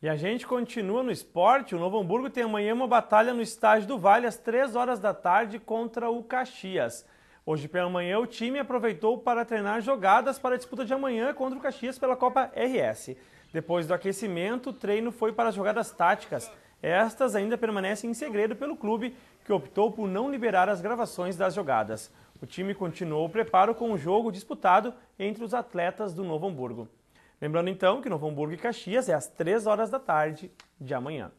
E a gente continua no esporte. O Novo Hamburgo tem amanhã uma batalha no estádio do Vale às 3 horas da tarde contra o Caxias. Hoje pela manhã, o time aproveitou para treinar jogadas para a disputa de amanhã contra o Caxias pela Copa RS. Depois do aquecimento, o treino foi para as jogadas táticas. Estas ainda permanecem em segredo pelo clube, que optou por não liberar as gravações das jogadas. O time continuou o preparo com o jogo disputado entre os atletas do Novo Hamburgo. Lembrando então que Novo Hamburgo e Caxias é às 3 horas da tarde de amanhã.